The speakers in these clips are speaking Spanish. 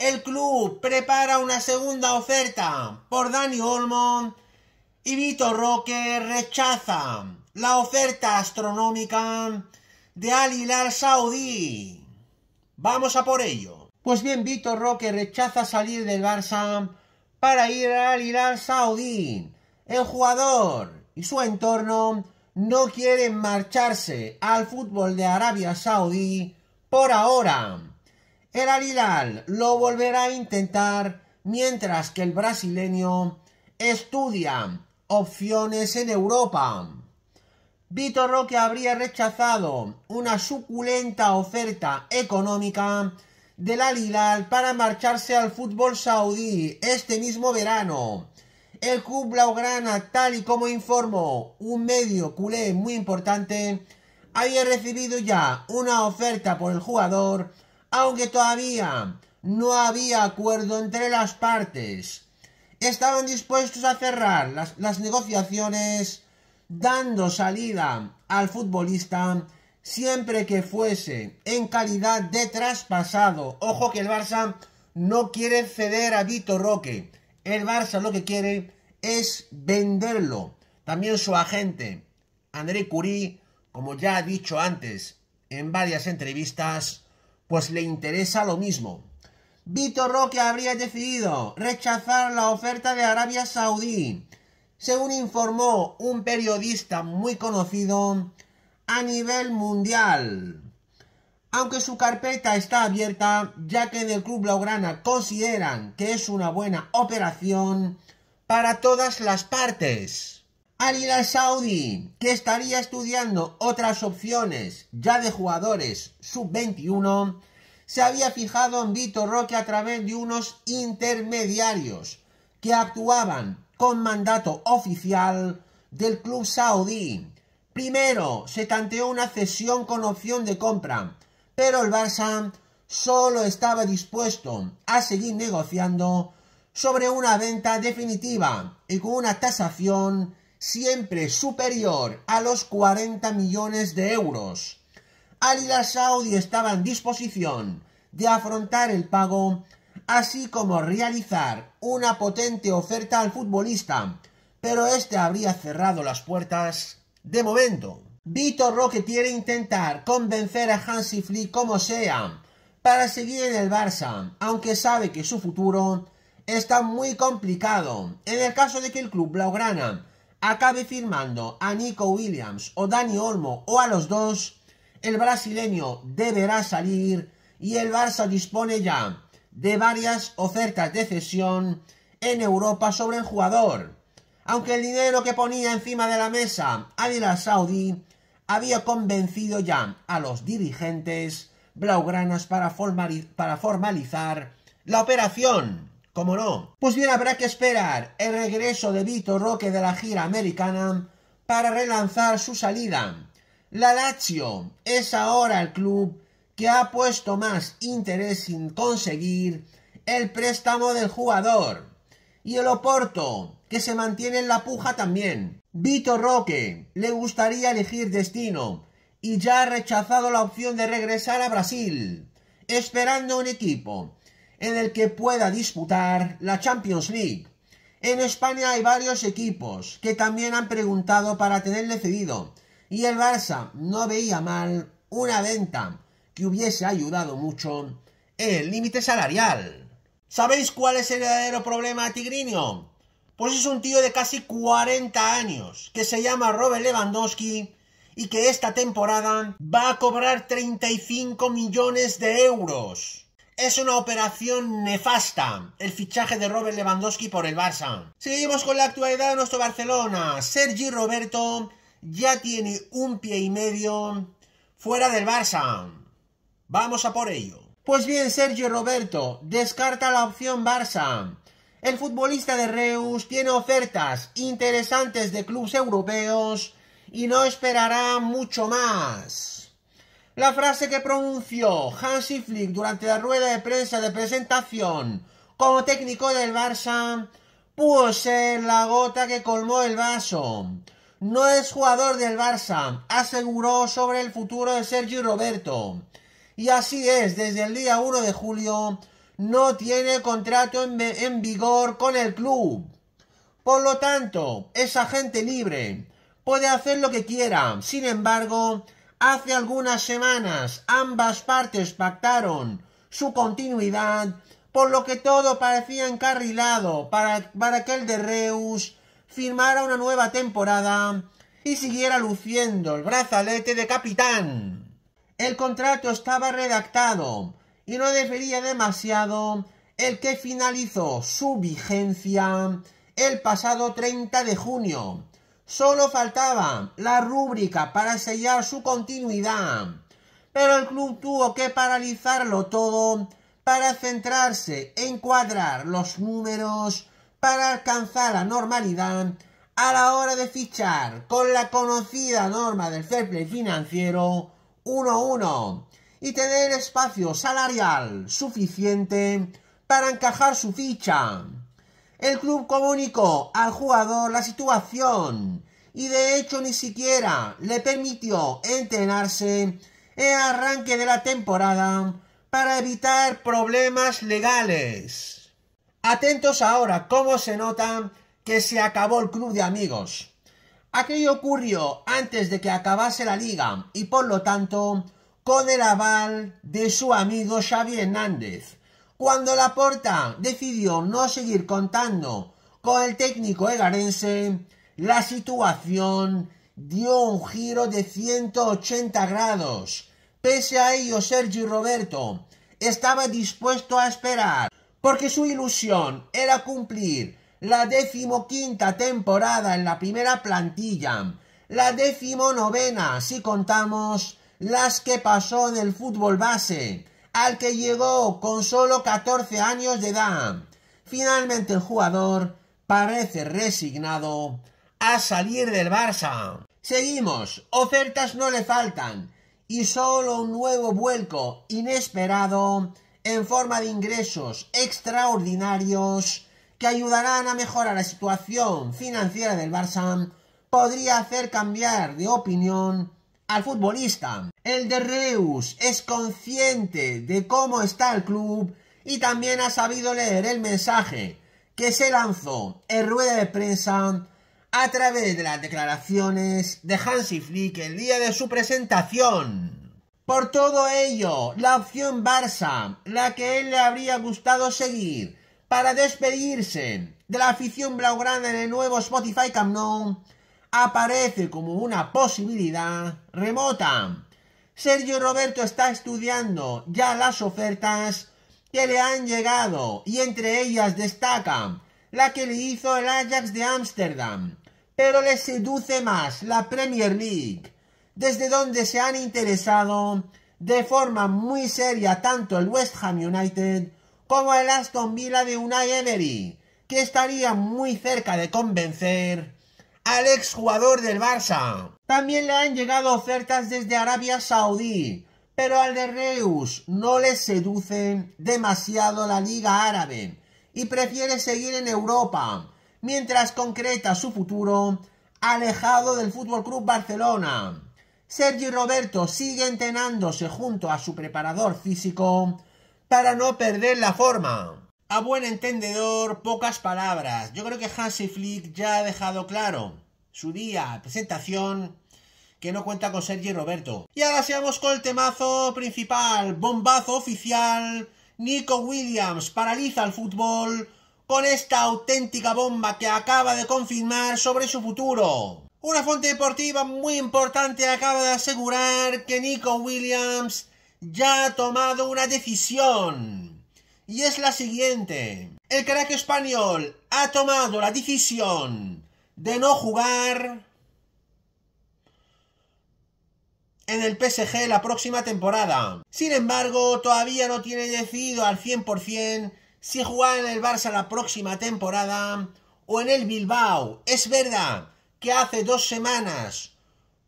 el club prepara una segunda oferta por Dani Olmo y Vitor Roque rechaza la oferta astronómica de Al Hilal Saudí. Vamos a por ello. Pues bien, Vitor Roque rechaza salir del Barça para ir a al Hilal Saudí. El jugador y su entorno no quieren marcharse al fútbol de Arabia Saudí por ahora. El Alilal lo volverá a intentar mientras que el brasileño estudia opciones en Europa. Vitor Roque habría rechazado una suculenta oferta económica del Alilal para marcharse al fútbol saudí este mismo verano. El club blaugrana, tal y como informó un medio culé muy importante, había recibido ya una oferta por el jugador aunque todavía no había acuerdo entre las partes. Estaban dispuestos a cerrar las, negociaciones dando salida al futbolista siempre que fuese en calidad de traspasado. Ojo que el Barça no quiere ceder a Vitor Roque. El Barça lo que quiere es venderlo. También su agente, André Curí, como ya ha dicho antes en varias entrevistas, pues le interesa lo mismo. Vitor Roque habría decidido rechazar la oferta de Arabia Saudí. Según informó un periodista muy conocido a nivel mundial. Aunque su carpeta está abierta, ya que en el Club Blaugrana consideran que es una buena operación para todas las partes. Adidas Saudi, que estaría estudiando otras opciones ya de jugadores sub-21, se había fijado en Vitor Roque a través de unos intermediarios que actuaban con mandato oficial del club saudí. Primero, se tanteó una cesión con opción de compra, pero el Barça solo estaba dispuesto a seguir negociando sobre una venta definitiva y con una tasación siempre superior a los 40 millones de euros. Alida Saudi estaba en disposición de afrontar el pago, así como realizar una potente oferta al futbolista, pero este habría cerrado las puertas de momento. Vitor Roque quiere intentar convencer a Hansi Flick como sea para seguir en el Barça, aunque sabe que su futuro está muy complicado. En el caso de que el club blaugrana acabe firmando a Nico Williams o Dani Olmo o a los dos, el brasileño deberá salir y el Barça dispone ya de varias ofertas de cesión en Europa sobre el jugador. Aunque el dinero que ponía encima de la mesa Adila Saudi había convencido ya a los dirigentes blaugranas para, formalizar la operación. Pues bien, habrá que esperar el regreso de Vito Roque de la gira americana para relanzar su salida. La Lazio es ahora el club que ha puesto más interés sin conseguir el préstamo del jugador. Y el Oporto, que se mantiene en la puja también. Vito Roque le gustaría elegir destino y ya ha rechazado la opción de regresar a Brasil, esperando un equipo en el que pueda disputar la Champions League. En España hay varios equipos que también han preguntado para tenerle cedido y el Barça no veía mal una venta que hubiese ayudado mucho el límite salarial. ¿Sabéis cuál es el verdadero problema de Tigrinio? Pues es un tío de casi 40 años que se llama Robert Lewandowski y que esta temporada va a cobrar 35 millones de euros. Es una operación nefasta. El fichaje de Robert Lewandowski por el Barça. Seguimos con la actualidad de nuestro Barcelona. Sergi Roberto ya tiene un pie y medio fuera del Barça. Vamos a por ello. Pues bien, Sergi Roberto descarta la opción Barça. El futbolista de Reus tiene ofertas interesantes de clubes europeos y no esperará mucho más. La frase que pronunció Hansi Flick durante la rueda de prensa de presentación como técnico del Barça pudo pues ser la gota que colmó el vaso. No es jugador del Barça, aseguró sobre el futuro de Sergio Roberto. Y así es, desde el día 1 de julio no tiene contrato en vigor con el club. Por lo tanto, es agente libre, puede hacer lo que quiera. Sin embargo, Hace algunas semanas ambas partes pactaron su continuidad, por lo que todo parecía encarrilado para, que el de Reus firmara una nueva temporada y siguiera luciendo el brazalete de capitán. El contrato estaba redactado y no debería demasiado el que finalizó su vigencia el pasado 30 de junio, Solo faltaba la rúbrica para sellar su continuidad. Pero el club tuvo que paralizarlo todo para centrarse en cuadrar los números para alcanzar la normalidad a la hora de fichar con la conocida norma del fair financiero 1-1 y tener espacio salarial suficiente para encajar su ficha. El club comunicó al jugador la situación y de hecho ni siquiera le permitió entrenarse el arranque de la temporada para evitar problemas legales. Atentos ahora cómo se nota que se acabó el club de amigos. Aquello ocurrió antes de que acabase la liga y por lo tanto con el aval de su amigo Xavi Hernández, cuando Laporta decidió no seguir contando con el técnico egarense, la situación dio un giro de 180 grados. Pese a ello, Sergio Roberto estaba dispuesto a esperar, porque su ilusión era cumplir la decimoquinta temporada en la primera plantilla, la decimonovena si contamos las que pasó en el fútbol base al que llegó con solo 14 años de edad. Finalmente el jugador parece resignado a salir del Barça. Seguimos, ofertas no le faltan y solo un nuevo vuelco inesperado en forma de ingresos extraordinarios que ayudarán a mejorar la situación financiera del Barça podría hacer cambiar de opinión futbolista. El de Reus es consciente de cómo está el club y también ha sabido leer el mensaje que se lanzó en rueda de prensa a través de las declaraciones de Hansi Flick el día de su presentación. Por todo ello, la opción Barça, la que él le habría gustado seguir para despedirse de la afición blaugrana en el nuevo Spotify Camp Nou, aparece como una posibilidad remota. Sergio Roberto está estudiando ya las ofertas que le han llegado y entre ellas destaca la que le hizo el Ajax de Ámsterdam, pero le seduce más la Premier League, desde donde se han interesado de forma muy seria tanto el West Ham United como el Aston Villa de Unai Emery, que estaría muy cerca de convencer al exjugador del Barça. También le han llegado ofertas desde Arabia Saudí, pero al de Reus no le seduce demasiado la Liga Árabe y prefiere seguir en Europa, mientras concreta su futuro alejado del Fútbol Club Barcelona. Sergio Roberto sigue entrenándose junto a su preparador físico para no perder la forma. A buen entendedor, pocas palabras. Yo creo que Hansi Flick ya ha dejado claro su día, presentación, que no cuenta con Sergio Roberto. Y ahora seamos con el temazo principal, bombazo oficial. Nico Williams paraliza el fútbol con esta auténtica bomba que acaba de confirmar sobre su futuro. Una fuente deportiva muy importante acaba de asegurar que Nico Williams ya ha tomado una decisión y es la siguiente. El crack español ha tomado la decisión de no jugar en el PSG la próxima temporada. Sin embargo, todavía no tiene decidido al 100% si jugar en el Barça la próxima temporada o en el Bilbao. Es verdad que hace dos semanas,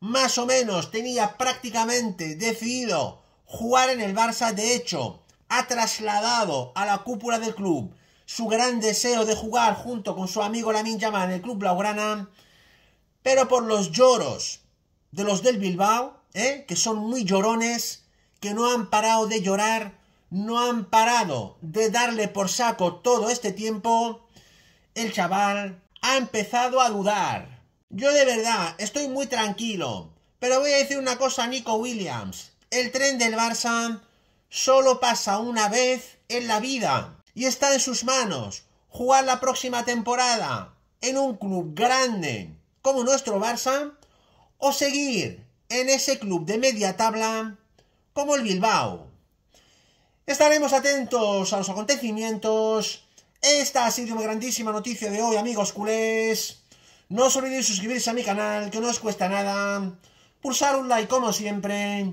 más o menos, tenía prácticamente decidido jugar en el Barça. De hecho, ha trasladado a la cúpula del club su gran deseo de jugar junto con su amigo Lamin Yamal en el club Blaugrana, pero por los lloros de los del Bilbao, ¿eh? que son muy llorones, que no han parado de llorar, no han parado de darle por saco todo este tiempo, el chaval ha empezado a dudar. Yo de verdad estoy muy tranquilo, pero voy a decir una cosa a Nico Williams. El tren del Barça solo pasa una vez en la vida y está en sus manos jugar la próxima temporada en un club grande como nuestro Barça o seguir en ese club de media tabla como el Bilbao. Estaremos atentos a los acontecimientos. Esta ha sido una grandísima noticia de hoy, amigos culés. No os olvidéis suscribirse a mi canal, que no os cuesta nada. Pulsar un like como siempre